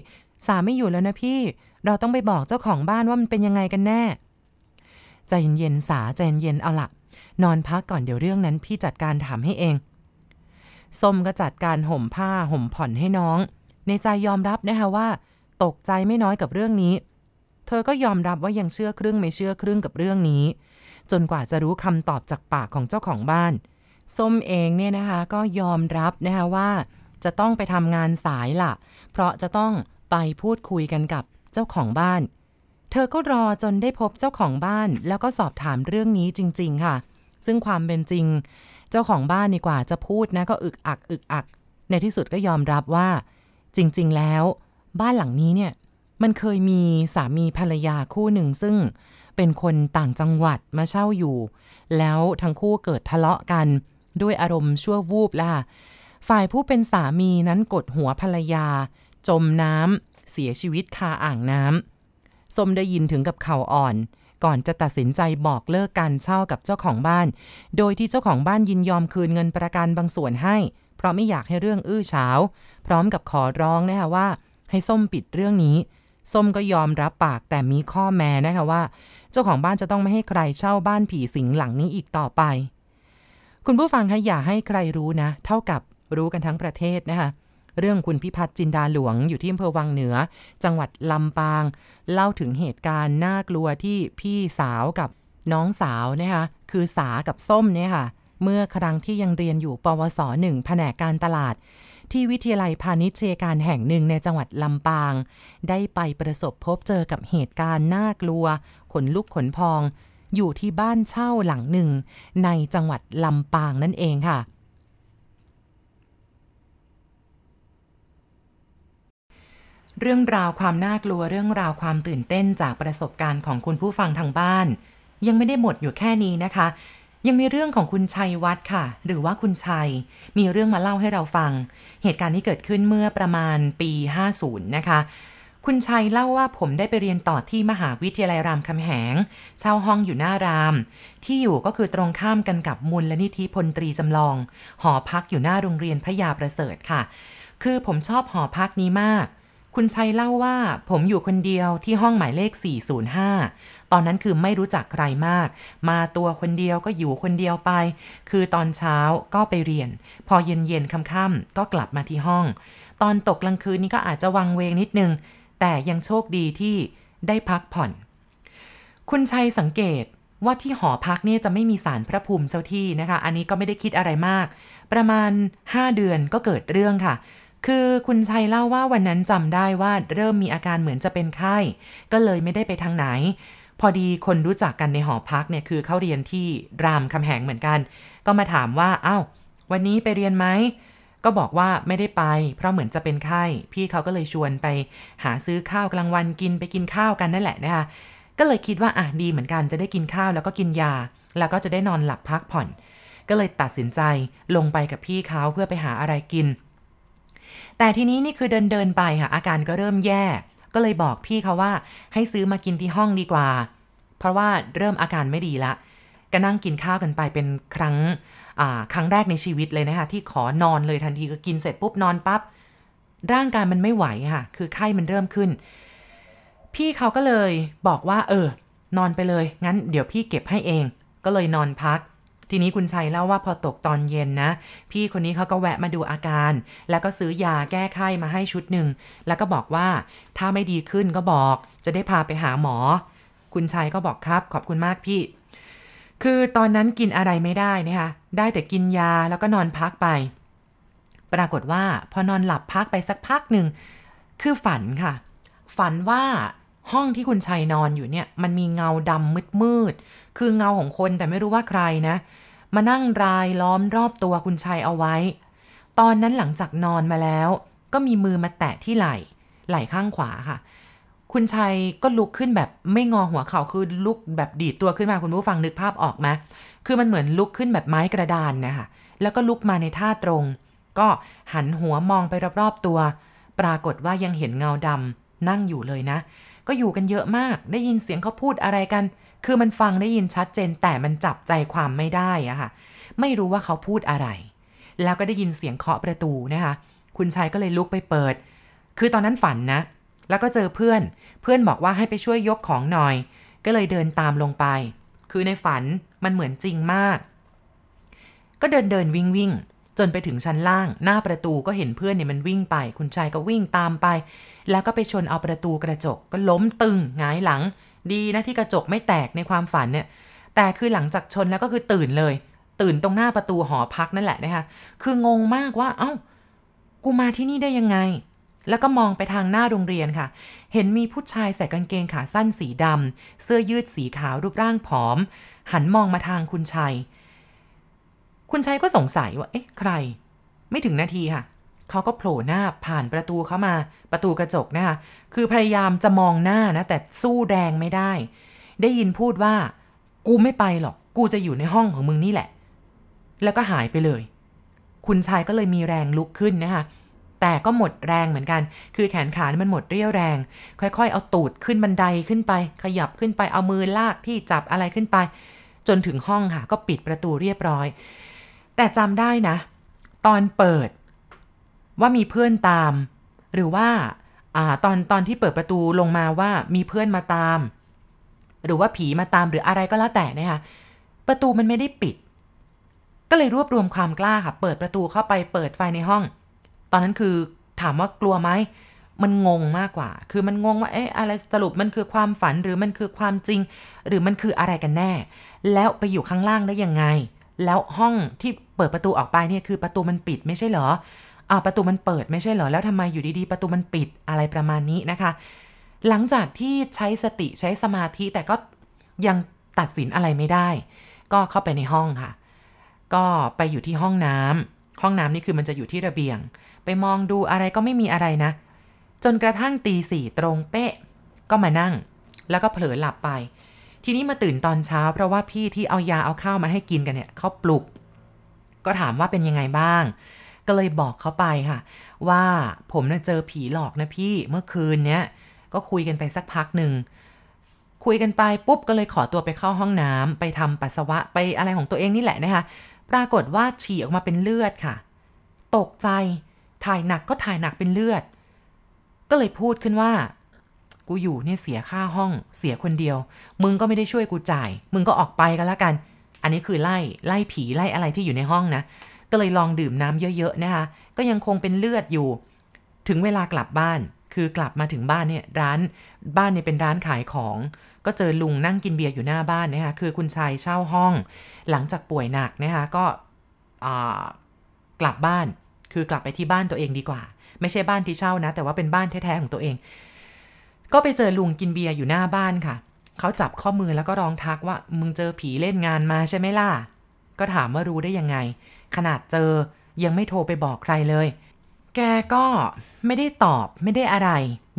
สาไม่อยู่แล้วนะพี่ เราต้องไปบอกเจ้าของบ้านว่ามันเป็นยังไงกันแน่ใจเย็นๆสาใจเย็นๆเอาละ นอนพักก่อนเดี๋ยวเรื่องนั้นพี่จัดการถามให้เองส้มก็จัดการห่มผ้าห่มผ่อนให้น้อง ในใจยอมรับนะคะว่า ตกใจไม่น้อยกับเรื่องนี้เธอก็ยอมรับว่ายังเชื่อครึ่งไม่เชื่อครึ่งกับเรื่องนี้ จนกว่าจะรู้คำตอบจากปากของเจ้าของบ้านส้มเองเนี่ยนะคะก็ยอมรับนะคะว่า จะต้องไปทำงานสายละ่ะ เพราะจะต้องไปพูดคุยกันกับเจ้าของบ้าน เธอก็รอจนได้พบเจ้าของบ้าน แล้วก็สอบถามเรื่องนี้จริง ๆ ค่ะ ซึ่งความเป็นจริง เจ้าของบ้านดีกว่าจะพูดนะก็อึกอักอึกอักในที่สุดก็ยอมรับว่า จริงๆ แล้ว บ้านหลังนี้เนี่ยมันเคยมีสามีภรรยาคู่หนึ่งซึ่ง เป็นคนต่างจังหวัดมาเช่าอยู่ แล้วทั้งคู่เกิดทะเลาะกัน ด้วยอารมณ์ชั่ววูบล่ะ ฝ่ายผู้เป็นสามีนั้นกดหัวภรรยา จมน้ำเสียชีวิตคาอ่างน้ำสมได้ยินถึงกับเข่าอ่อน ก่อนจะตัดสินใจบอกเลิกการเช่ากับเจ้าของบ้าน โดยที่เจ้าของบ้านยินยอมคืนเงินประกันบางส่วนให้ เพราะไม่อยากให้เรื่องอื้อฉาว พร้อมกับขอร้องนะคะว่า ให้ส้มปิดเรื่องนี้ส้มก็ยอมรับปากแต่มีข้อแม้นะคะว่า เจ้าของบ้านจะต้องไม่ให้ใครเช่าบ้านผีสิงหลังนี้อีกต่อไป คุณผู้ฟังคะอย่าให้ใครรู้นะ เท่ากับรู้กันทั้งประเทศนะคะเรื่องคุณพิพัฒน์จินดาหลวงอยู่ที่อำเภอวังเหนือ จังหวัดลำปาง เล่าถึงเหตุการณ์น่ากลัวที่พี่สาวกับน้องสาวนะคะคือสากับส้มเนี่ยค่ะเมื่อครั้งที่ยังเรียนอยู่ปวสหนึ่งแผนกการตลาดที่วิทยาลัยพาณิชยการแห่งหนึ่งในจังหวัดลำปาง ได้ไปประสบพบเจอกับเหตุการณ์น่ากลัว ขนลุกขนพอง อยู่ที่บ้านเช่าหลังหนึ่ง ในจังหวัดลำปางนั่นเองค่ะ เรื่องราวความน่ากลัวเรื่องราวความตื่นเต้นจากประสบการณ์ของคุณผู้ฟังทางบ้าน ยังไม่ได้หมดอยู่แค่นี้นะคะยังมีเรื่องของคุณชัยวัดค่ะ หรือว่าคุณชัย มีเรื่องมาเล่าให้เราฟัง เหตุการณ์ที่เกิดขึ้นเมื่อประมาณปี 50 นะคะ คุณชัยเล่าว่าผมได้ไปเรียนต่อที่มหาวิทยาลัยรามคำแหง เช่าห้องอยู่หน้าราม ที่อยู่ก็คือตรงข้ามกันกับมูลลนิธิพลตรีจำลอง หอพักอยู่หน้าโรงเรียนพระยาประเสริฐค่ะ คือผมชอบหอพักนี้มากคุณชัยเล่าว่าผมอยู่คนเดียวที่ห้องหมายเลข 405 ตอนนั้นคือไม่รู้จักใครมาก มาตัวคนเดียวก็อยู่คนเดียวไป คือตอนเช้าก็ไปเรียน พอเย็นเย็นค่ำๆ ก็กลับมาที่ห้อง ตอนตกกลางคืนนี้ก็อาจจะวังเวงนิดนึง แต่ยังโชคดีที่ได้พักผ่อน คุณชัยสังเกตว่าที่หอพักเนี่ยจะไม่มีสารพระภูมิเจ้าที่นะคะ อันนี้ก็ไม่ได้คิดอะไรมาก ประมาณ 5 เดือนก็เกิดเรื่องค่ะคือ คุณชัยเล่าว่าวันนั้นจำได้ว่าเริ่มมีอาการเหมือนจะเป็นไข้ ก็เลยไม่ได้ไปทางไหน พอดีคนรู้จักกันในหอพักเนี่ยคือเข้าเรียนที่รามคำแหงเหมือนกัน ก็มาถามว่าอา้าววันนี้ไปเรียนไหมก็บอกว่าไม่ได้ไป เพราะเหมือนจะเป็นไข้พี่เขาก็เลยชวนไปหาซื้อข้าวกลางวันกิน ไปกินข้าวกันนั่นแหละนะคะก็เลยคิดว่าอ่ะดีเหมือนกันจะได้กินข้าวแล้วก็กินยา แล้วก็จะได้นอนหลับพักผ่อน ก็เลยตัดสินใจลงไปกับพี่เขาเพื่อไปหาอะไรกินแต่ทีนี้นี่คือเดินเดินไปค่ะ อาการก็เริ่มแย่ก็เลยบอกพี่เขาว่าให้ซื้อมากินที่ห้องดีกว่า เพราะว่าเริ่มอาการไม่ดีละก็นั่งกินข้าวกันไปเป็นครั้งครั้งแรกในชีวิตเลยนะคะที่ขอนอนเลยทันทีก็กินเสร็จปุ๊บ นอนปับ๊บร่างกายมันไม่ไหวค่ะคือไข้มันเริ่มขึ้น พี่เขาก็เลยบอกว่า เออ นอนไปเลยงั้นเดี๋ยวพี่เก็บให้เองก็เลยนอนพักทีนี้คุณชัยเล่าว่าพอตกตอนเย็นนะ พี่คนนี้เขาก็แวะมาดูอาการ แล้วก็ซื้อยาแก้ไข้มาให้ชุดหนึ่ง แล้วก็บอกว่าถ้าไม่ดีขึ้นก็บอกจะได้พาไปหาหมอ คุณชัยก็บอกครับ ขอบคุณมากพี่ คือตอนนั้นกินอะไรไม่ได้นะคะได้แต่กินยาแล้วก็นอนพักไป ปรากฏว่า พอนอนหลับพักไปสักพักหนึ่งคือฝันค่ะ ฝันว่าห้องที่คุณชัยนอนอยู่เนี่ย มันมีเงาดำมืดคือ เงาของคนแต่ไม่รู้ว่าใครนะ มานั่งรายล้อมรอบตัวคุณชายเอาไว้ ตอนนั้นหลังจากนอนมาแล้ว ก็มีมือมาแตะที่ไหล่ ไหล่ข้างขวาค่ะ คุณชัยก็ลุกขึ้นแบบไม่งอหัวเข่า คือลุกแบบดีดตัวขึ้นมาคุณผู้ฟังนึกภาพออกไหมคือมันเหมือนลุกขึ้นแบบไม้กระดานนะคะแล้วก็ลุกมาในท่าตรง ก็หันหัวมองไปรอบๆตัว ปรากฏว่ายังเห็นเงาดำนั่งอยู่เลยนะ ก็อยู่กันเยอะมากได้ยินเสียงเขาพูดอะไรกันคือมันฟังได้ยินชัดเจนแต่มันจับใจความไม่ได้อะค่ะไม่รู้ว่าเขาพูดอะไร แล้วก็ได้ยินเสียงเคาะประตูนะคะคุณชายก็เลยลุกไปเปิด คือตอนนั้นฝันนะ แล้วก็เจอเพื่อน เพื่อนบอกว่าให้ไปช่วยยกของหน่อย ก็เลยเดินตามลงไป คือในฝันมันเหมือนจริงมาก ก็เดินเดินวิ่งวิ่งจนไปถึงชั้นล่าง หน้าประตูก็เห็นเพื่อนเนี่ยมันวิ่งไป คุณชายก็วิ่งตามไป แล้วก็ไปชนเอาประตูกระจก ก็ล้มตึงหงายหลังดีนะ ที่กระจกไม่แตกในความฝันเนี่ย แต่คือหลังจากชนแล้วก็คือตื่นเลย ตื่นตรงหน้าประตูหอพักนั่นแหละนะคะคืองงมากว่า เอา้า กูมาที่นี่ได้ยังไง แล้วก็มองไปทางหน้าโรงเรียนค่ะ เห็นมีผู้ชายใส่กางเกงขาสั้นสีดำเสื้อยืดสีขาวรูปร่างผอม หันมองมาทางคุณชัย คุณชัยก็สงสัยว่าเอ๊ะใคร ไม่ถึงนาทีค่ะเขาก็โผล่หน้าผ่านประตูเข้ามา ประตูกระจกนะคะคือพยายามจะมองหน้านะ แต่สู้แรงไม่ได้ ได้ยินพูดว่า กูไม่ไปหรอกกูจะอยู่ในห้องของมึงนี่แหละ แล้วก็หายไปเลย คุณชายก็เลยมีแรงลุกขึ้นนะคะแต่ก็หมดแรงเหมือนกัน คือแขนขานมันหมดเรี่ยวแรง ค่อยๆเอาตูดขึ้นบันไดขึ้นไป ขยับขึ้นไปเอามือลากที่จับอะไรขึ้นไป จนถึงห้องค่ะก็ปิดประตูเรียบร้อย แต่จำได้นะ ตอนเปิดว่ามีเพื่อนตาม หรือว่าอตอนตอนที่เปิดประตูลงมาว่ามีเพื่อนมาตาม หรือว่าผีมาตามหรืออะไรก็แล้วแต่นะคะประตูมันไม่ได้ปิด ก็เลยรวบรวมความกล้าค่ะ เปิดประตูเข้าไปเปิดไฟในห้อง ตอนนั้นคือถามว่ากลัวไหม มันงงมากกว่า คือมันงงว่าเอ๊ะอะไรสรุปมันคือความฝันหรือมันคือความจริง หรือมันคืออะไรกันแน่ แล้วไปอยู่ข้างล่างได้ยังไง แล้วห้องที่เปิดประตูออกไปเนี่ยคือประตูมันปิดไม่ใช่เหรออาประตูมันเปิดไม่ใช่เหรอ แล้วทำไม อยู่ดีๆ ประตูมันปิดอะไรประมาณนี้นะคะ หลังจากที่ใช้สติใช้สมาธิแต่ก็ยังตัดสินอะไรไม่ได้ ก็เข้าไปในห้องค่ะ ก็ไปอยู่ที่ห้องน้ำห้องน้ำนี่คือมันจะอยู่ที่ระเบียง ไปมองดูอะไรก็ไม่มีอะไรนะ จนกระทั่งตีสี่ตรงเป๊ะก็มานั่ง แล้วก็เผลอหลับไป ทีนี้มาตื่นตอนเช้า เพราะว่าพี่ที่เอายาเอาข้าวมาให้กินกันเนี่ยเขาปลุก ก็ถามว่าเป็นยังไงบ้างก็เลยบอกเขาไปค่ะ ว่าผมน่ะเจอผีหลอกนะพี่เมื่อคืนเนี้ยก็คุยกันไปสักพักหนึ่ง คุยกันไปปุ๊บก็เลยขอตัวไปเข้าห้องน้ำ ไปทำปัสสาวะไปอะไรของตัวเองนี่แหละนะคะปรากฏว่าฉี่ออกมาเป็นเลือดค่ะ ตกใจถ่ายหนักก็ถ่ายหนักเป็นเลือด ก็เลยพูดขึ้นว่ากูอยู่เนี่ยเสียค่าห้องเสียคนเดียว มึงก็ไม่ได้ช่วยกูจ่าย มึงก็ออกไปก็แล้วกัน อันนี้คือไล่ไล่ผีไล่อะไรที่อยู่ในห้องนะก็เลยลองดื่มน้ำเยอะ ๆ นะคะ ก็ยังคงเป็นเลือดอยู่ ถึงเวลากลับบ้าน คือกลับมาถึงบ้านเนี่ยร้าน บ้านเนี่ยเป็นร้านขายของ ก็เจอลุงนั่งกินเบียร์อยู่หน้าบ้านนะคะ คือคุณชายเช่าห้อง หลังจากป่วยหนักนะคะ ก็กลับบ้าน คือกลับไปที่บ้านตัวเองดีกว่า ไม่ใช่บ้านที่เช่านะ แต่ว่าเป็นบ้านแท้ๆของตัวเอง ก็ไปเจอลุงกินเบียร์อยู่หน้าบ้านค่ะ เขาจับข้อมือแล้วก็ร้องทักว่า มึงเจอผีเล่นงานมาใช่ไหมล่ะ ก็ถามว่ารู้ได้ยังไงขนาดเจอยังไม่โทรไปบอกใครเลย แกก็ไม่ได้ตอบไม่ได้อะไร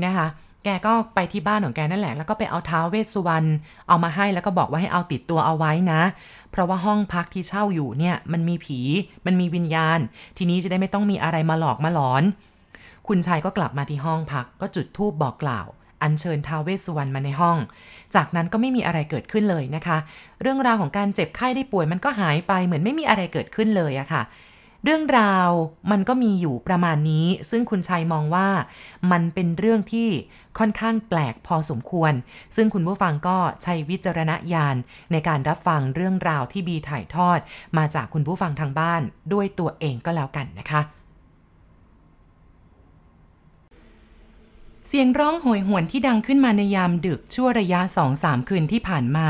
นะคะแกก็ไปที่บ้านของแกนั่นแหละ แล้วก็ไปเอาเท้าเวสสุวรรณเอามาให้แล้วก็บอกว่าให้เอาติดตัวเอาไว้นะ เพราะว่าห้องพักที่เช่าอยู่เนี่ยมันมีผี มันมีวิญญาณ ทีนี้จะได้ไม่ต้องมีอะไรมาหลอกมาหลอน คุณชายก็กลับมาที่ห้องพักก็จุดธูปบอกกล่าวอัญเชิญท้าวเวสสุวรรณมาในห้อง จากนั้นก็ไม่มีอะไรเกิดขึ้นเลยนะคะ เรื่องราวของการเจ็บไข้ได้ป่วยมันก็หายไปเหมือนไม่มีอะไรเกิดขึ้นเลยอะคะ่ะ เรื่องราวมันก็มีอยู่ประมาณนี้ ซึ่งคุณชัยมองว่ามันเป็นเรื่องที่ค่อนข้างแปลกพอสมควร ซึ่งคุณผู้ฟังก็ใช้วิจารณญาณในการรับฟังเรื่องราวที่บีถ่ายทอด มาจากคุณผู้ฟังทางบ้านด้วยตัวเองก็แล้วกันนะคะเสียงร้องโหยหวนที่ดังขึ้นมาในยามดึกชั่วระยะสองสามคืนที่ผ่านมา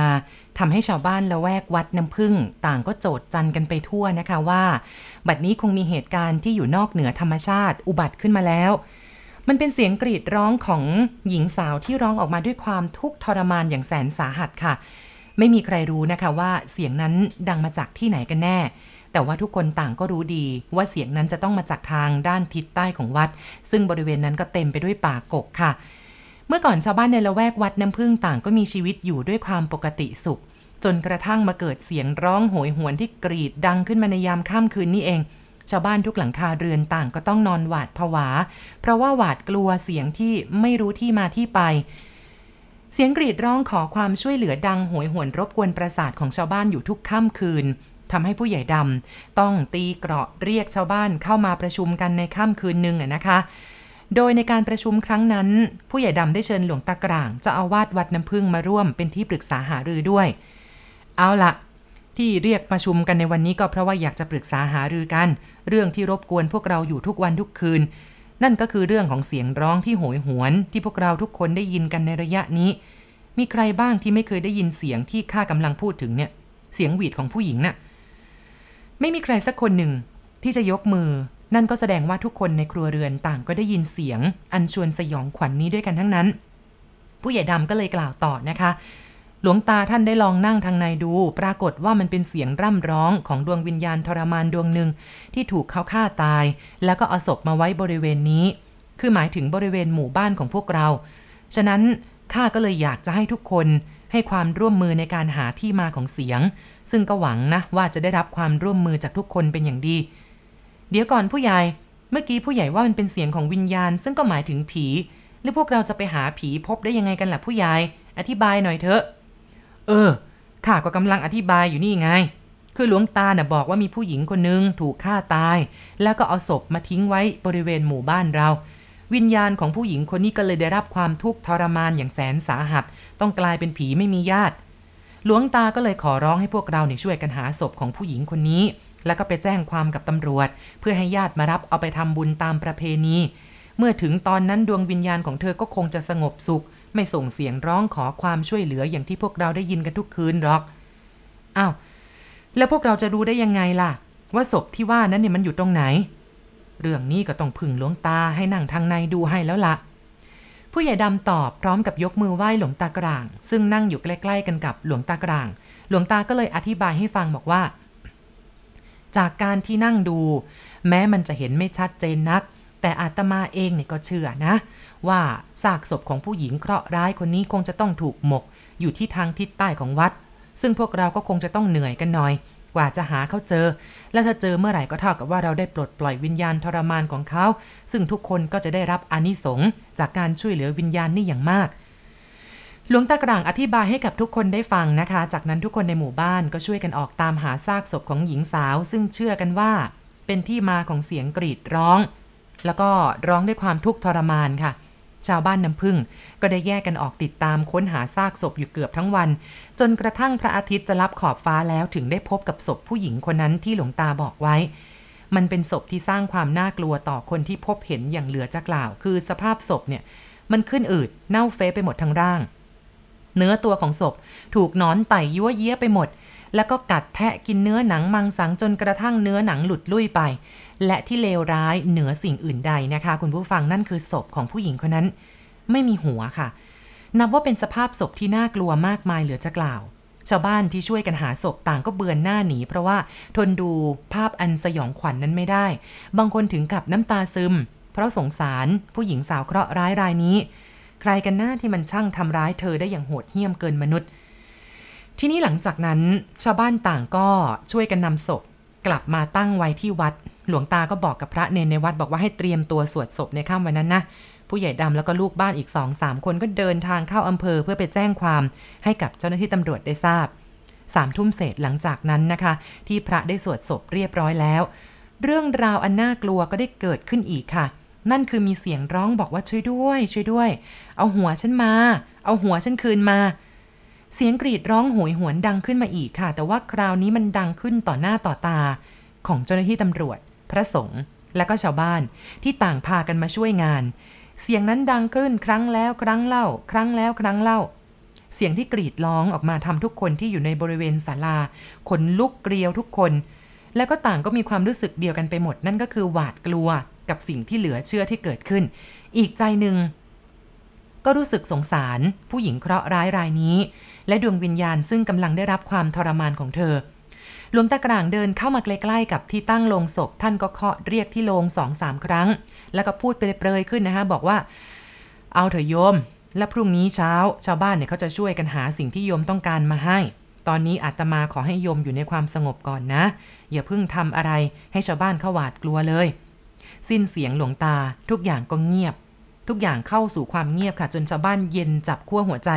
ทำให้ชาวบ้านละแวกวัดน้ำพึ่ง ต่างก็โจดจันกันไปทั่วนะคะว่า บัดนี้คงมีเหตุการณ์ที่อยู่นอกเหนือธรรมชาติ อุบัติขึ้นมาแล้ว มันเป็นเสียงกรีดร้องของหญิงสาวที่ร้องออกมาด้วยความทุกข์ทรมานอย่างแสนสาหัสค่ะไม่มีใครรู้นะคะว่าเสียงนั้นดังมาจากที่ไหนกันแน่ แต่ว่าทุกคนต่างก็รู้ดี ว่าเสียงนั้นจะต้องมาจากทางด้านทิศใต้ของวัด ซึ่งบริเวณนั้นก็เต็มไปด้วยป่ากกค่ะ เมื่อก่อนชาวบ้านในละแวกวัดน้ำพึ่งต่างก็มีชีวิตอยู่ด้วยความปกติสุข จนกระทั่งมาเกิดเสียงร้องโหยหวนที่กรีดดังขึ้นมาในยามค่ำคืนนี้เอง ชาวบ้านทุกหลังคาเรือนต่างก็ต้องนอนหวาดผวา เพราะว่าหวาดกลัวเสียงที่ไม่รู้ที่มาที่ไปเสียงกรีดร้องขอความช่วยเหลือดังหวยหวนรบกวนประสาทของชาวบ้านอยู่ทุกค่ำคืนทำให้ผู้ใหญ่ดำต้องตีเกราะเรียกชาวบ้านเข้ามาประชุมกันในค่ำคืนหนึ่งนะคะ โดยในการประชุมครั้งนั้นผู้ใหญ่ดำได้เชิญหลวงตากร่าง จะเอาวาดวัดน้ำพึ่งมาร่วมเป็นที่ปรึกษาหารือด้วย เอาละที่เรียกประชุมกันในวันนี้ก็เพราะว่าอยากจะปรึกษาหารือกัน เรื่องที่รบกวนพวกเราอยู่ทุกวันทุกคืนนั่นก็คือเรื่องของเสียงร้องที่โหยหวน ที่พวกเราทุกคนได้ยินกันในระยะนี้ มีใครบ้างที่ไม่เคยได้ยินเสียงที่ข้ากำลังพูดถึงเนี่ย เสียงหวีดของผู้หญิงนะ่ะไม่มีใครสักคนหนึ่ง ที่จะยกมือ นั่นก็แสดงว่าทุกคนในครัวเรือนต่างก็ได้ยินเสียงอันชวนสยองขวัญนนี้ด้วยกันทั้งนั้น ผู้ใหญ่ดำก็เลยกล่าวต่อนะคะหลวงตาท่านได้ลองนั่งทางในดูปรากฏว่ามันเป็นเสียงร่ำร้องของดวงวิญญาณทรมานดวงหนึ่งที่ถูก เขาฆ่าตาย แล้วก็เอาศพมาไว้บริเวณนี้ คือหมายถึงบริเวณหมู่บ้านของพวกเรา ฉะนั้นข้าก็เลยอยากจะให้ทุกคนให้ความร่วมมือในการหาที่มาของเสียง ซึ่งก็หวังนะ ว่าจะได้รับความร่วมมือจากทุกคนเป็นอย่างดี เดี๋ยวก่อนผู้ใหญ่เมื่อกี้ผู้ใหญ่ว่ามันเป็นเสียงของวิญญาณ ซึ่งก็หมายถึงผีแล้วพวกเราจะไปหาผีพบได้ยังไงกันล่ะผู้ใหญ่อธิบายหน่อยเถอะเออข้าก็กำลังอธิบายอยู่นี่ไง คือหลวงตาน่ะบอกว่ามีผู้หญิงคนนึงถูกฆ่าตาย แล้วก็เอาศพมาทิ้งไว้บริเวณหมู่บ้านเรา วิญญาณของผู้หญิงคนนี้ก็เลยได้รับความทุกข์ทรมานอย่างแสนสาหัส ต้องกลายเป็นผีไม่มีญาติ หลวงตาก็เลยขอร้องให้พวกเราเนี่ยช่วยกันหาศพของผู้หญิงคนนี้ แล้วก็ไปแจ้งความกับตำรวจ เพื่อให้ญาติมารับเอาไปทำบุญตามประเพณี เมื่อถึงตอนนั้นดวงวิญญาณของเธอ ก็คงจะสงบสุขไม่ส่งเสียงร้องขอความช่วยเหลืออย่างที่พวกเราได้ยินกันทุกคืนหรอก อ้าว แล้วพวกเราจะรู้ได้ยังไงล่ะ ว่าศพที่ว่านั้นเนี่ยมันอยู่ตรงไหน เรื่องนี้ก็ต้องพึ่งหลวงตาให้นั่งทางในดูให้แล้วละ่ะ ผู้ใหญ่ดำตอบพร้อมกับยกมือไหว้หลวงตากลาง ซึ่งนั่งอยู่ใกล้ๆกันกับหลวงตากลาง หลวงตาก็เลยอธิบายให้ฟังบอกว่า จากการที่นั่งดู แม้มันจะเห็นไม่ชัดเจนนักแต่อาตมาเองเนี่ยก็เชื่อนะ ว่าซากศพของผู้หญิงเคราะห์ร้ายคนนี้คงจะต้องถูกหมกอยู่ที่ทางทิศใต้ของวัด ซึ่งพวกเราก็คงจะต้องเหนื่อยกันหน่อย กว่าจะหาเขาเจอ และถ้าเจอเมื่อไหร่ก็เท่ากับว่าเราได้ปลดปล่อยวิญญาณทรมานของเขา ซึ่งทุกคนก็จะได้รับอนิสง์จากการช่วยเหลือวิญญาณนี่อย่างมาก หลวงตากร่างอธิบายให้กับทุกคนได้ฟังนะคะ จากนั้นทุกคนในหมู่บ้านก็ช่วยกันออกตามหาซากศพของหญิงสาว ซึ่งเชื่อกันว่า เป็นที่มาของเสียงกรีดร้องแล้วก็ร้องด้วยความทุกข์ทรมานค่ะ ชาวบ้านน้ำพึ่งก็ได้แยกกันออกติดตามค้นหาซากศพอยู่เกือบทั้งวัน จนกระทั่งพระอาทิตย์จะลับขอบฟ้าแล้วถึงได้พบกับศพผู้หญิงคนนั้นที่หลวงตาบอกไว้ มันเป็นศพที่สร้างความน่ากลัวต่อคนที่พบเห็นอย่างเหลือจะกล่าว คือสภาพศพเนี่ย มันขึ้นอืดเน่าเฟะไปหมดทั้งร่าง เนื้อตัวของศพถูกนอนไต่ยั่วเยี้ยไปหมดแล้วก็กัดแทะกินเนื้อหนังมังสังจนกระทั่งเนื้อหนังหลุดลุ่ยไป และที่เลวร้ายเหนือสิ่งอื่นใดนะคะ คุณผู้ฟังนั่นคือศพของผู้หญิงคนนั้น ไม่มีหัวค่ะ นับว่าเป็นสภาพศพที่น่ากลัวมากมายเหลือจะกล่าวชาวบ้านที่ช่วยกันหาศพต่างก็เบือนหน้าหนีเพราะว่าทนดูภาพอันสยองขวัญนนั้นไม่ได้ บางคนถึงกับน้ำตาซึม เพราะสงสารผู้หญิงสาวเคราะห์ร้ายรายนี้ ใครกันหน้าที่มันช่างทำร้ายเธอได้อย่างโหดเหี้ยมเกินมนุษย์ทีนี้หลังจากนั้นชาวบ้านต่างก็ช่วยกันนำศพกลับมาตั้งไว้ที่วัด หลวงตาก็บอกกับพระเนนในวัดบอกว่าให้เตรียมตัวสวดศพในค่ำวันนั้นนะ ผู้ใหญ่ดำแล้วก็ลูกบ้านอีกสองสามคนก็เดินทางเข้าอำเภอเพื่อไปแจ้งความให้กับเจ้าหน้าที่ตำรวจได้ทราบสามทุ่มเศษหลังจากนั้นนะคะ ที่พระได้สวดศพเรียบร้อยแล้ว เรื่องราวอันน่ากลัวก็ได้เกิดขึ้นอีกค่ะ นั่นคือมีเสียงร้องบอกว่าช่วยด้วย ช่วยด้วย เอาหัวฉันมา เอาหัวฉันคืนมาเสียงกรีดร้องโหยหวนดังขึ้นมาอีกค่ะ แต่ว่าคราวนี้มันดังขึ้นต่อหน้าต่อตา ของเจ้าหน้าที่ตำรวจ พระสงฆ์และก็ชาวบ้านที่ต่างพากันมาช่วยงาน เสียงนั้นดังขึ้นครั้งแล้วครั้งเล่า ครั้งแล้วครั้งเล่า เสียงที่กรีดร้องออกมาทำทุกคนที่อยู่ในบริเวณศาลา ขนลุกเกลียวทุกคน และก็ต่างก็มีความรู้สึกเดียวกันไปหมดนั่นก็คือหวาดกลัวกับสิ่งที่เหลือเชื่อที่เกิดขึ้น อีกใจหนึ่งก็รู้สึกสงสาร ผู้หญิงเคราะห์ร้ายรายนี้และดวงวิญญาณซึ่งกำลังได้รับความทรมานของเธอหลวงตากลางเดินเข้ามาใกล้ๆกับที่ตั้งโลงศพท่านก็เคาะเรียกที่โลงสองสามครั้ง แล้วก็พูดเปรยๆขึ้นนะคะบอกว่า เอาเถอะโยมและพรุ่งนี้เช้า ชาวบ้านเนี่ยเขาจะช่วยกันหาสิ่งที่โยมต้องการมาให้ ตอนนี้อาตมาขอให้โยมอยู่ในความสงบก่อนนะ อย่าเพิ่งทำอะไรให้ชาวบ้านเขาหวาดกลัวเลย สิ้นเสียงหลวงตาทุกอย่างก็เงียบ ทุกอย่างเข้าสู่ความเงียบค่ะ จนชาวบ้านเย็นจับขั้วหัวใจ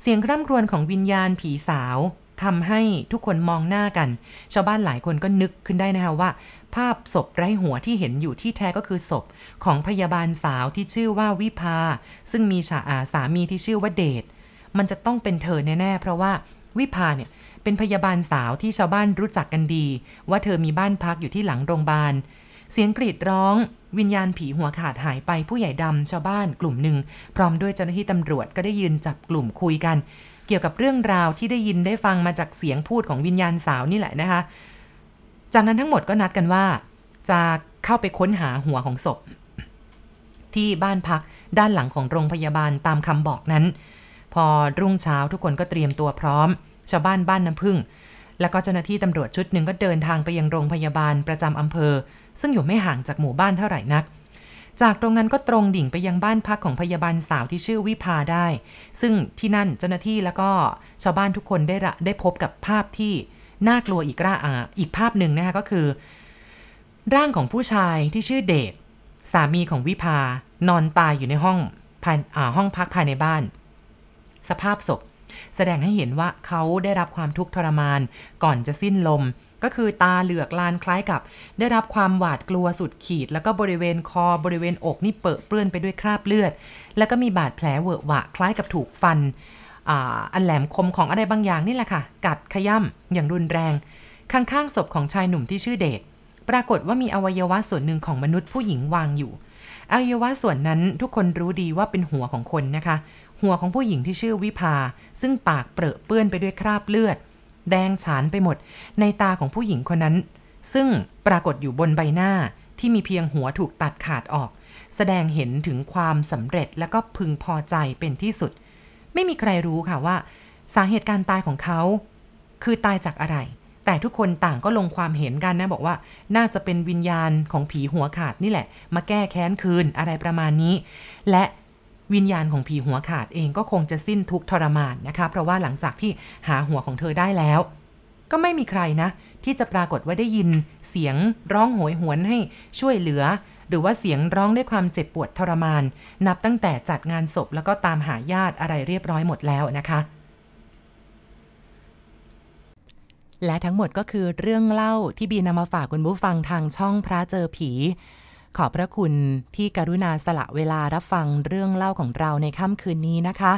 เสียงร่ำรวญของวิญญาณผีสาวทำให้ทุกคนมองหน้ากัน ชาวบ้านหลายคนก็นึกขึ้นได้นะคะว่า ภาพศพไร้หัวที่เห็นอยู่ที่แท้ก็คือศพ ของพยาบาลสาวที่ชื่อว่าวิภาซึ่งมีฉาอาสามีที่ชื่อว่าเดชมันจะต้องเป็นเธอแน่ๆเพราะว่าวิภาเนี่ยเป็นพยาบาลสาวที่ชาวบ้านรู้จักกันดี ว่าเธอมีบ้านพักอยู่ที่หลังโรงพยาบาลเสียงกรีดร้องวิญญาณผีหัวขาดหายไปผู้ใหญ่ดำชาวบ้านกลุ่มหนึ่ง พร้อมด้วยเจ้าหน้าที่ตำรวจก็ได้ยืนจับกลุ่มคุยกัน เกี่ยวกับเรื่องราวที่ได้ยินได้ฟังมาจากเสียงพูดของวิญญาณสาวนี่แหละนะคะ จากนั้นทั้งหมดก็นัดกันว่า จะเข้าไปค้นหาหัวของศพ ที่บ้านพักด้านหลังของโรงพยาบาลตามคำบอกนั้น พอรุ่งเช้าทุกคนก็เตรียมตัวพร้อม ชาวบ้านบ้านน้ำพึ่งแล้วก็เจ้าหน้าที่ตำรวจชุดหนึ่งก็เดินทางไปยังโรงพยาบาลประจำอำเภอ ซึ่งอยู่ไม่ห่างจากหมู่บ้านเท่าไหร่นัก จากตรงนั้นก็ตรงดิ่งไปยังบ้านพักของพยาบาลสาวที่ชื่อวิภาได้ ซึ่งที่นั่นเจ้าหน้าที่แล้วก็ชาวบ้านทุกคนได้ะได้พบกับภาพที่น่ากลัวอีกร่าอาอีกภาพหนึ่งนะคะก็คือ ร่างของผู้ชายที่ชื่อเดชสามีของวิภานอนตายอยู่ในห้องห้องพักภายในบ้าน สภาพศพแสดงให้เห็นว่าเขาได้รับความทุกข์ทรมาน ก่อนจะสิ้นลม ก็คือตาเหลือกลานคล้ายกับ ได้รับความหวาดกลัวสุดขีดแล้วก็บริเวณคอบริเวณอกนี่เปื้อเปื้อนไปด้วยคราบเลือด แล้วก็มีบาดแผลเวอะหวะคล้ายกับถูกฟันอันแหลมคมของอะไรบางอย่างนี่แหละค่ะกัดขย่ำอย่างรุนแรงข้างๆศพของชายหนุ่มที่ชื่อเดชปรากฏว่ามีอวัยวะส่วนหนึ่งของมนุษย์ผู้หญิงวางอยู่ อวัยวะส่วนนั้นทุกคนรู้ดีว่าเป็นหัวของคนนะคะหัวของผู้หญิงที่ชื่อวิภาซึ่งปากเปรอะเปื้อนไปด้วยคราบเลือด แดงฉานไปหมด ในตาของผู้หญิงคนนั้น ซึ่งปรากฏอยู่บนใบหน้าที่มีเพียงหัวถูกตัดขาดออก แสดงเห็นถึงความสำเร็จ และก็พึงพอใจเป็นที่สุด ไม่มีใครรู้ค่ะว่า สาเหตุการตายของเขา คือตายจากอะไร แต่ทุกคนต่างก็ลงความเห็นกันนะ บอกว่า น่าจะเป็นวิญญาณของผีหัวขาดนี่แหละ มาแก้แค้นคืนอะไรประมาณนี้ และวิญญาณของผีหัวขาดเองก็คงจะสิ้นทุกทรมานนะคะ เพราะว่าหลังจากที่หาหัวของเธอได้แล้ว ก็ไม่มีใครนะ ที่จะปรากฏว่าได้ยินเสียงร้องโหยหวนให้ช่วยเหลือ หรือว่าเสียงร้องด้วยความเจ็บปวดทรมาน นับตั้งแต่จัดงานศพแล้วก็ตามหาญาติอะไรเรียบร้อยหมดแล้วนะคะ และทั้งหมดก็คือเรื่องเล่าที่บีนำมาฝากคุณผู้ฟังทางช่องพระเจอผีขอบพระคุณที่กรุณาสละเวลารับฟังเรื่องเล่าของเราในค่ำคืนนี้นะคะ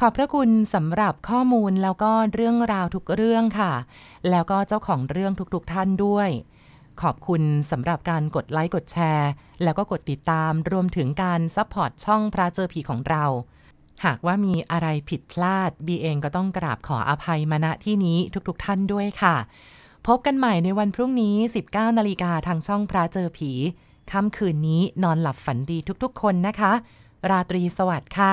ขอบพระคุณสำหรับข้อมูลแล้วก็เรื่องราวทุกเรื่องค่ะ แล้วก็เจ้าของเรื่องทุกๆทท่านด้วย ขอบคุณสำหรับการกดไลค์กดแชร์ แล้วก็กดติดตาม รวมถึงการซัพพอร์ตช่องพระเจอผีของเรา หากว่ามีอะไรผิดพลาดบีเองก็ต้องกราบขออภัยมาณที่นี้ทุกๆทท่านด้วยค่ะ พบกันใหม่ในวันพรุ่งนี้ 19นาฬิกาทางช่องพระเจอผีค่ำคืนนี้นอนหลับฝันดีทุกๆคนนะคะ ราตรีสวัสดิ์ค่ะ